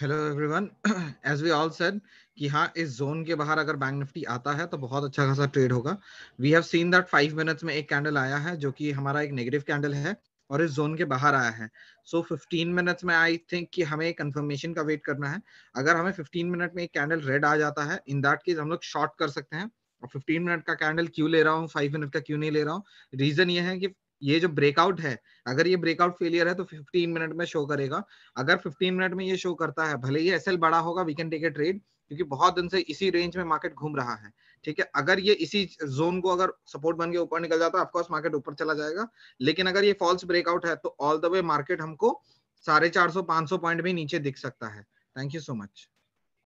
hello everyone as we all said कि हाँ इस जोन के बाहर अगर बैंक निफ्टी आता है तो बहुत अच्छा खासा ट्रेड होगा we have seen that five minutes में एक कैंडल आया है जो कि हमारा एक नेगेटिव कैंडल है और इस जोन के बाहर आया है सो फिफ्टीन मिनट्स में आई थिंक कि हमें कंफर्मेशन का वेट करना है अगर हमें फिफ्टीन मिनट में एक कैंडल रेड आ जाता है इन दैट केस हम लोग शॉर्ट कर सकते हैं और फिफ्टीन मिनट का कैंडल क्यों ले रहा हूँ फाइव मिनट का क्यों नहीं ले रहा हूँ रीजन ये है कि ये जो ब्रेकआउट है अगर ये ब्रेकआउट फेलियर है तो 15 मिनट में शो करेगा अगर 15 मिनट में ये शो करता है भले ही एस बड़ा होगा we can take a trade क्योंकि बहुत दिन से इसी रेंज में मार्केट घूम रहा है ठीक है अगर ये इसी जोन को अगर सपोर्ट बन के ऊपर निकल जाता है ऑफकोर्स मार्केट ऊपर चला जाएगा लेकिन अगर ये फॉल्स ब्रेकआउट है तो ऑल द वे मार्केट हमको साढ़े चार सौ पांच सौ पॉइंट भी नीचे दिख सकता है थैंक यू सो मच